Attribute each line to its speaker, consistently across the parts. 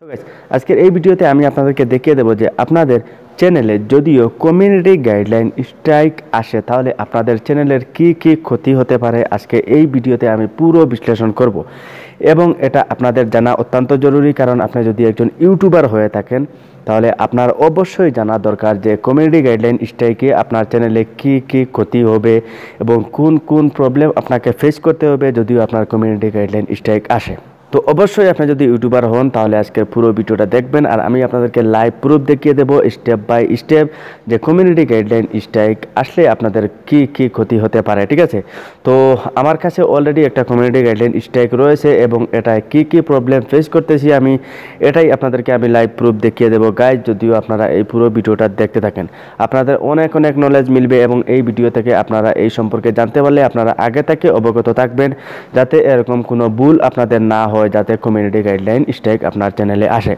Speaker 1: তো গাইজ আজকের এই ভিডিওতে আমি আপনাদেরকে দেখিয়ে দেবো যে আপনাদের চ্যানেলে যদিও কমিউনিটি গাইডলাইন স্ট্রাইক আসে তাহলে আপনাদের চ্যানেলের কি কি ক্ষতি হতে পারে আজকে এই ভিডিওতে আমি পুরো বিশ্লেষণ করব এবং এটা আপনাদের জানা অত্যন্ত জরুরি কারণ আপনি যদি একজন ইউটিউবার হয়ে থাকেন তাহলে আপনার অবশ্যই জানা দরকার যে কমিউনিটি গাইডলাইন স্ট্রাইকে আপনার চ্যানেলে কি কি ক্ষতি হবে এবং কোন কোন প্রবলেম আপনাকে ফেস করতে হবে যদিও আপনার কমিউনিটি গাইডলাইন স্ট্রাইক আসে তো অবশ্যই আপনি যদি ইউটিউবার হন তাহলে আজকের পুরো ভিডিওটা দেখবেন আর আমি আপনাদেরকে লাইভ প্রুফ দেখিয়ে দেবো স্টেপ বাই স্টেপ যে কমিউনিটি গাইডলাইন স্ট্রাইক আসলে আপনাদের কি কি ক্ষতি হতে পারে ঠিক আছে তো আমার কাছে অলরেডি একটা কমিউনিটি গাইডলাইন স্ট্রাইক রয়েছে এবং এটা কি কি প্রবলেম ফেস করতেছি আমি এটাই আপনাদেরকে আমি লাইভ প্রুফ দেখিয়ে দেবো গাইজ যদিও আপনারা এই পুরো ভিডিওটা দেখতে থাকেন আপনাদের অনেক অনেক নলেজ মিলবে এবং এই ভিডিও থেকে আপনারা এই সম্পর্কে জানতে পারলে আপনারা আগে থেকে অবগত থাকবেন যাতে এরকম কোনো ভুল আপনাদের না হয় হয় যাতে কমিউনিটি গাইডলাইন স্ট্রাইক আপনার চ্যানেলে আসে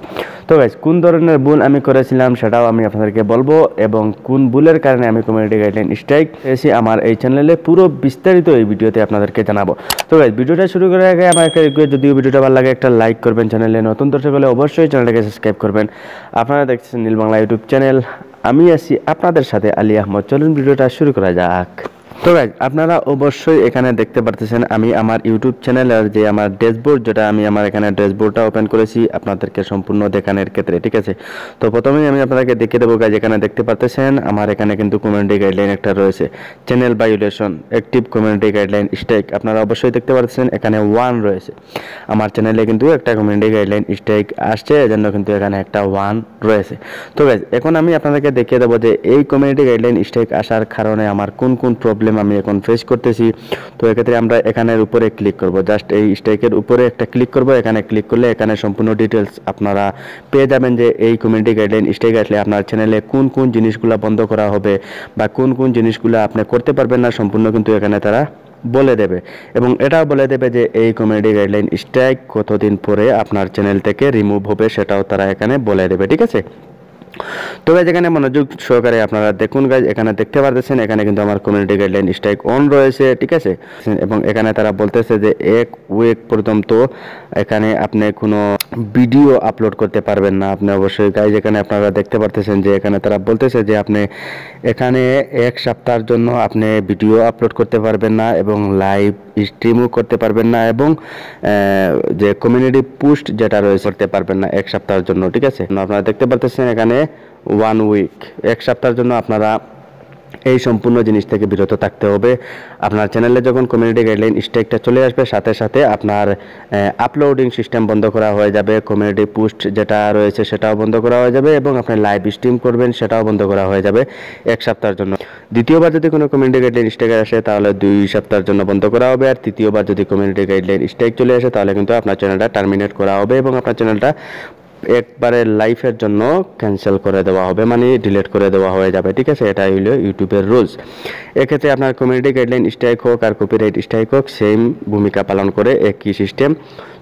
Speaker 1: তো গাইজ কোন ধরনের ভুল আমি করেছিলাম সেটাও আমি আপনাদেরকে বলবো এবং কোন ভুলের কারণে আমি কমিউনিটি গাইডলাইন স্ট্রাইক এসে আমার এই চ্যানেলে পুরো বিস্তারিত এই ভিডিওতে আপনাদেরকে জানাবো তো গাইজ ভিডিওটা শুরু করার আগে আমার একটা রিকোয়েস্ট যদিও ভিডিওটা ভালো লাগে একটা লাইক করবেন চ্যানেলে নতুন দর্শক হলে অবশ্যই চ্যানেলটাকে সাবস্ক্রাইব করবেন আপনারা দেখছেন নীল বাংলা ইউটিউব চ্যানেল আমি আছি আপনাদের সাথে আলী আহমদ চলুন ভিডিওটা শুরু করা যাক তো গাইজ আপনারা অবশ্যই এখানে দেখতে পারতেছেন আমি আমার ইউটিউব চ্যানেলের যে আমার ড্যাশবোর্ড যেটা আমি আমার এখানে ড্যাশবোর্ডটা ওপেন করেছি আপনাদেরকে সম্পূর্ণ দেখানোর ক্ষেত্রে ঠিক আছে তো প্রথমেই আমি আপনাদেরকে দেখিয়ে দেবো গাইজ এখানে দেখতে পারতেছেন আমার এখানে কিন্তু কমিউনিটি গাইডলাইন একটা রয়েছে channel violation active community guideline strike আপনারা অবশ্যই দেখতে পারতেছেন এখানে ওয়ান রয়েছে আমার চ্যানেলে কিন্তু একটা কমিউনিটি গাইডলাইন স্ট্রাইক আসছে এজন্য কিন্তু এখানে একটা ওয়ান রয়েছে তো গাইজ এখন আমি আপনাদেরকে দেখিয়ে দেবো যে এই কমিউনিটি গাইডলাইন স্ট্রাইক আসার কারণে আমার কোন কোন প্রবলেম প্রবলেম আমি এখন ফেস করতেছি তো এক্ষেত্রে আমরা এখানের উপরে ক্লিক করব জাস্ট এই স্ট্রাইকের উপরে একটা ক্লিক করব এখানে ক্লিক করলে এখানে সম্পূর্ণ ডিটেলস আপনারা পেয়ে যাবেন যে এই কমিউনিটি গাইডলাইন স্ট্রাইক আসলে আপনার চ্যানেলে কোন কোন জিনিসগুলো বন্ধ করা হবে বা কোন কোন জিনিসগুলো আপনি করতে পারবেন না সম্পূর্ণ কিন্তু এখানে তারা বলে দেবে এবং এটাও বলে দেবে যে এই কমিউনিটি গাইডলাইন স্ট্রাইক কতদিন পরে আপনার চ্যানেল থেকে রিমুভ হবে সেটাও তারা এখানে বলে দেবে ঠিক আছে তবে যেখানে এখানে মনোযোগ সহকারে আপনারা দেখুন গাইজ এখানে দেখতে পারতেছেন এখানে কিন্তু আমার কমিউনিটি গাইডলাইন স্ট্রাইক অন রয়েছে ঠিক আছে এবং এখানে তারা বলতেছে যে এক উইক পর্যন্ত এখানে আপনি কোনো ভিডিও আপলোড করতে পারবেন না আপনি অবশ্যই গাইজ এখানে আপনারা দেখতে পারতেছেন যে এখানে তারা বলতেছে যে আপনি এখানে এক সপ্তাহের জন্য আপনি ভিডিও আপলোড করতে পারবেন না এবং লাইভ স্ট্রিমও করতে পারবেন না এবং যে কমিউনিটি পোস্ট যেটা রয়েছে করতে পারবেন না এক সপ্তাহের জন্য ঠিক আছে আপনারা দেখতে পারতেছেন এখানে ওয়ান উইক এক সপ্তাহের জন্য আপনারা এই সম্পূর্ণ জিনিস থেকে বিরত থাকতে হবে আপনার চ্যানেলে যখন কমিউনিটি গাইডলাইন স্ট্রাইকটা চলে আসবে সাথে সাথে আপনার আপলোডিং সিস্টেম বন্ধ করা হয়ে যাবে কমিউনিটি পোস্ট যেটা রয়েছে সেটাও বন্ধ করা হয়ে যাবে এবং আপনি লাইভ স্ট্রিম করবেন সেটাও বন্ধ করা হয়ে যাবে এক সপ্তাহের জন্য দ্বিতীয়বার যদি কোনো কমিউনিটি গাইডলাইন স্ট্রাইক আসে তাহলে দুই সপ্তাহের জন্য বন্ধ করা হবে আর তৃতীয়বার যদি কমিউনিটি গাইডলাইন স্ট্রাইক চলে আসে তাহলে কিন্তু আপনার চ্যানেলটা টার্মিনেট করা হবে এবং আপনার চ্যানেলটা একবারে লাইফের জন্য ক্যান্সেল করে দেওয়া হবে মানে ডিলিট করে দেওয়া হয়ে যাবে ঠিক আছে এটাই হলো ইউটিউবের রুলস এক্ষেত্রে আপনার কমিউনিটি গাইডলাইন স্ট্রাইক হোক আর কপিরাইট স্ট্রাইক হোক সেম ভূমিকা পালন করে একই সিস্টেম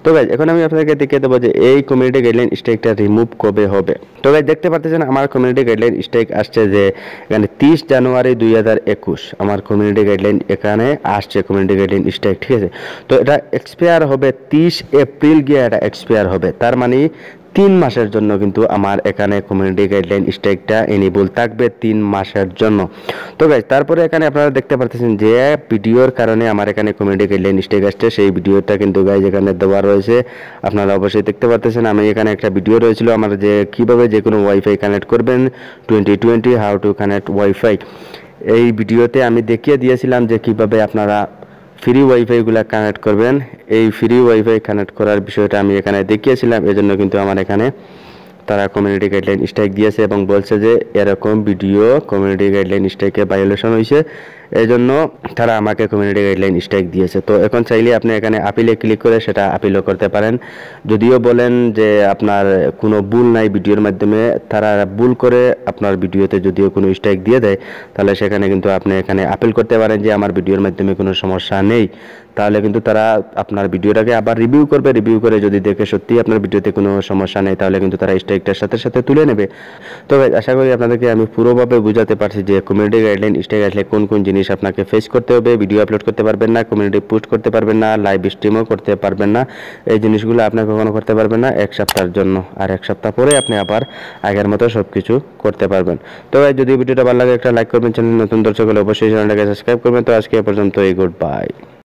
Speaker 1: তো ভাই এখন আমি আপনাকে দেখিয়ে দেবো যে এই কমিউনিটি গাইডলাইন স্ট্রাইকটা রিমুভ কবে হবে তো ভাই দেখতে পারতেছেন আমার কমিউনিটি গাইডলাইন স্ট্রাইক আসছে যে এখানে তিরিশ জানুয়ারি দুই হাজার একুশ আমার কমিউনিটি গাইডলাইন এখানে আসছে কমিউনিটি গাইডলাইন স্ট্রাইক ঠিক আছে তো এটা এক্সপায়ার হবে তিরিশ এপ্রিল গিয়ে এটা এক্সপায়ার হবে তার মানে তিন মাসের জন্য কিন্তু আমার এখানে কমিউনিটি গাইডলাইন স্ট্রাইকটা এনেবল থাকবে তিন মাসের জন্য তো গাইজ তারপরে এখানে আপনারা দেখতে পারতেছেন যে ভিডিওর কারণে আমার এখানে কমিউনিটি গাইডলাইন স্ট্রাইক আসছে সেই ভিডিওটা কিন্তু গাইজ এখানে দেওয়া রয়েছে আপনারা অবশ্যই দেখতে পারতেছেন আমি এখানে একটা ভিডিও রয়েছিল আমার যে কীভাবে যে কোনো ওয়াইফাই কানেক্ট করবেন twenty twenty how to connect wifi এই ভিডিওতে আমি দেখিয়ে দিয়েছিলাম যে কিভাবে আপনারা ফ্রি ওয়াইফাইগুলো কানেক্ট করবেন এই ফ্রি ওয়াইফাই কানেক্ট করার বিষয়টা আমি এখানে দেখিয়েছিলাম এজন্য কিন্তু আমার এখানে তারা কমিউনিটি গাইডলাইন স্ট্রাইক দিয়েছে এবং বলছে যে এরকম ভিডিও কমিউনিটি গাইডলাইন স্ট্রাইকে ভায়োলেশন হয়েছে এই জন্য তারা আমাকে কমিউনিটি গাইডলাইন স্ট্রাইক দিয়েছে তো এখন চাইলে আপনি এখানে আপিলে ক্লিক করে সেটা আপিলও করতে পারেন যদিও বলেন যে আপনার কোনো ভুল নাই ভিডিওর মাধ্যমে তারা ভুল করে আপনার ভিডিওতে যদিও কোনো স্ট্রাইক দিয়ে দেয় তাহলে সেখানে কিন্তু আপনি এখানে আপিল করতে পারেন যে আমার ভিডিওর মাধ্যমে কোনো সমস্যা নেই তাহলে কিন্তু তারা আপনার ভিডিওটাকে আবার রিভিউ করবে রিভিউ করে যদি দেখে সত্যি আপনার ভিডিওতে কোনো সমস্যা নেই তাহলে কিন্তু তারা স্ট্রাইকটার সাথে সাথে তুলে নেবে তো আশা করি আপনাদেরকে আমি পুরোভাবে বোঝাতে পারছি যে কমিউনিটি গাইডলাইন স্ট্রাইক আসলে কোন কোন জিনিস আপনাকে ফেস করতে হবে ভিডিও আপলোড করতে পারবেন না কমিউনিটি পোস্ট করতে পারবেন না লাইভ স্ট্রিমও করতে পারবেন না এই জিনিসগুলো আপনাকে কখনো করতে পারবেন না এক সপ্তাহের জন্য আর এক সপ্তাহ পরে আপনি আবার আগের মতো সব কিছু করতে পারবেন তো যদি ভিডিওটা ভালো লাগে একটা লাইক করবেন চ্যানেল নতুন দর্শক হলে অবশ্যই চ্যানেলটাকে সাবস্ক্রাইব করবেন তো আজকে পর্যন্ত এই গুড বাই